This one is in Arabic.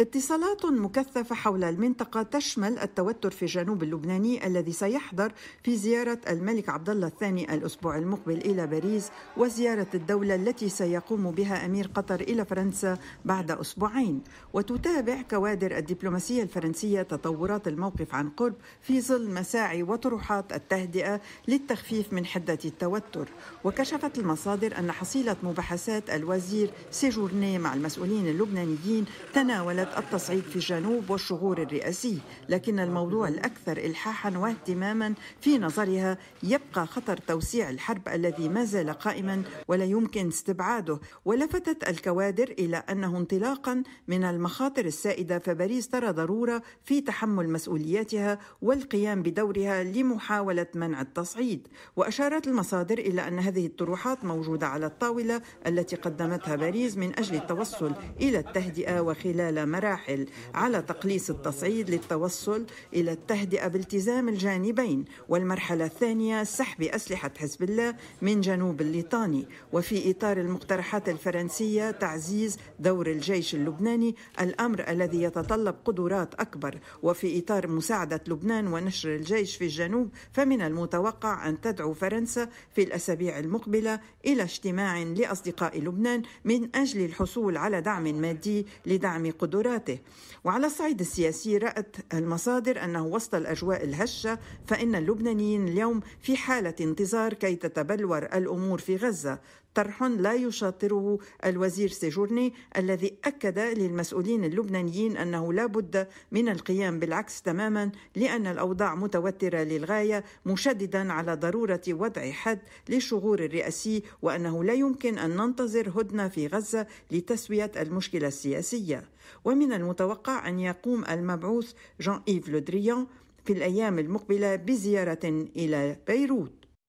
اتصالات مكثفة حول المنطقة تشمل التوتر في الجنوب اللبناني الذي سيحضر في زيارة الملك عبد الله الثاني الأسبوع المقبل إلى باريس وزيارة الدولة التي سيقوم بها أمير قطر إلى فرنسا بعد أسبوعين وتتابع كوادر الدبلوماسية الفرنسية تطورات الموقف عن قرب في ظل مساعي وطروحات التهدئة للتخفيف من حدة التوتر وكشفت المصادر أن حصيلة مباحثات الوزير سيجورني مع المسؤولين اللبنانيين تناولت التصعيد في الجنوب والشغور الرئاسي لكن الموضوع الأكثر إلحاحا واهتماما في نظرها يبقى خطر توسيع الحرب الذي ما زال قائما ولا يمكن استبعاده ولفتت الكوادر إلى أنه انطلاقا من المخاطر السائدة فباريس ترى ضرورة في تحمل مسؤولياتها والقيام بدورها لمحاولة منع التصعيد وأشارت المصادر إلى أن هذه الطروحات موجودة على الطاولة التي قدمتها باريس من أجل التوصل إلى التهدئة وخلال مرحلة مراحل على تقليص التصعيد للتوصل إلى التهدئة بالتزام الجانبين والمرحلة الثانية سحب أسلحة حزب الله من جنوب الليطاني وفي إطار المقترحات الفرنسية تعزيز دور الجيش اللبناني الأمر الذي يتطلب قدرات أكبر وفي إطار مساعدة لبنان ونشر الجيش في الجنوب فمن المتوقع أن تدعو فرنسا في الأسابيع المقبلة إلى اجتماع لأصدقاء لبنان من أجل الحصول على دعم مادي لدعم قدرات قدراته وعلى الصعيد السياسي رأت المصادر أنه وسط الأجواء الهشة فإن اللبنانيين اليوم في حالة انتظار كي تتبلور الأمور في غزة طرح لا يشاطره الوزير سيجورني الذي أكد للمسؤولين اللبنانيين أنه لا بد من القيام بالعكس تماما لأن الأوضاع متوترة للغاية مشددا على ضرورة وضع حد للشغور الرئاسي وأنه لا يمكن أن ننتظر هدنة في غزة لتسوية المشكلة السياسية ومن المتوقع أن يقوم المبعوث جان إيف لودريان في الأيام المقبلة بزيارة إلى بيروت